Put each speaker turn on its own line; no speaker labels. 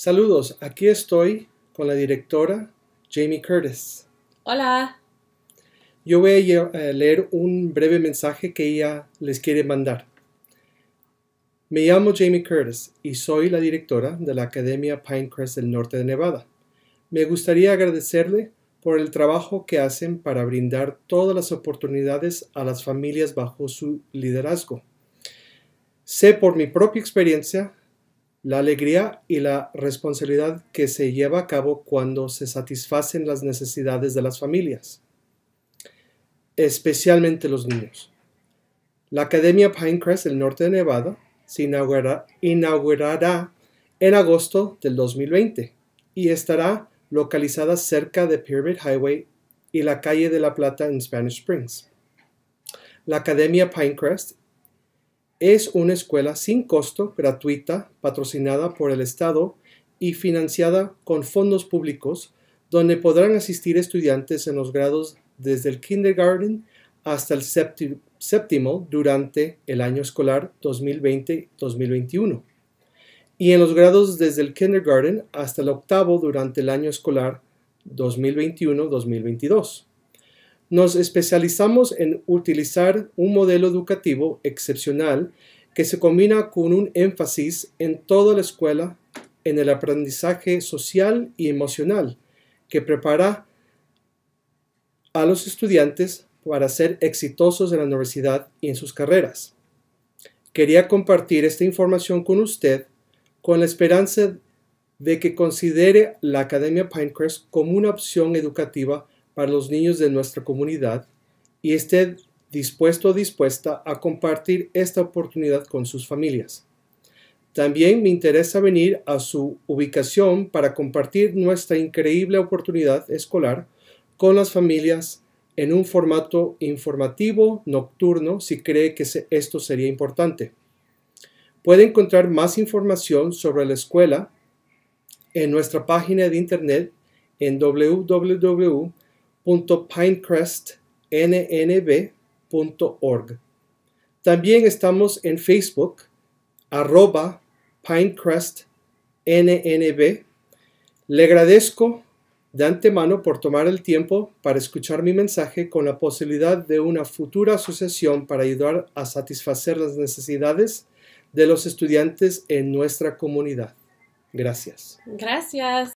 Saludos, aquí estoy con la directora Jamie Curtis. Hola. Yo voy a eh, leer un breve mensaje que ella les quiere mandar. Me llamo Jamie Curtis y soy la directora de la Academia Pinecrest del Norte de Nevada. Me gustaría agradecerle por el trabajo que hacen para brindar todas las oportunidades a las familias bajo su liderazgo. Sé por mi propia experiencia la alegría y la responsabilidad que se lleva a cabo cuando se satisfacen las necesidades de las familias, especialmente los niños. La Academia Pinecrest del norte de Nevada se inaugurará en agosto del 2020 y estará localizada cerca de Pyramid Highway y la calle de la Plata en Spanish Springs. La Academia Pinecrest es una escuela sin costo, gratuita, patrocinada por el Estado y financiada con fondos públicos, donde podrán asistir estudiantes en los grados desde el kindergarten hasta el séptimo durante el año escolar 2020-2021 y en los grados desde el kindergarten hasta el octavo durante el año escolar 2021-2022. Nos especializamos en utilizar un modelo educativo excepcional que se combina con un énfasis en toda la escuela en el aprendizaje social y emocional que prepara a los estudiantes para ser exitosos en la universidad y en sus carreras. Quería compartir esta información con usted con la esperanza de que considere la Academia Pinecrest como una opción educativa para los niños de nuestra comunidad y esté dispuesto o dispuesta a compartir esta oportunidad con sus familias. También me interesa venir a su ubicación para compartir nuestra increíble oportunidad escolar con las familias en un formato informativo nocturno si cree que esto sería importante. Puede encontrar más información sobre la escuela en nuestra página de internet en www pinecrestnnb.org. También estamos en Facebook, arroba pinecrestnnb. Le agradezco de antemano por tomar el tiempo para escuchar mi mensaje con la posibilidad de una futura asociación para ayudar a satisfacer las necesidades de los estudiantes en nuestra comunidad. Gracias. Gracias.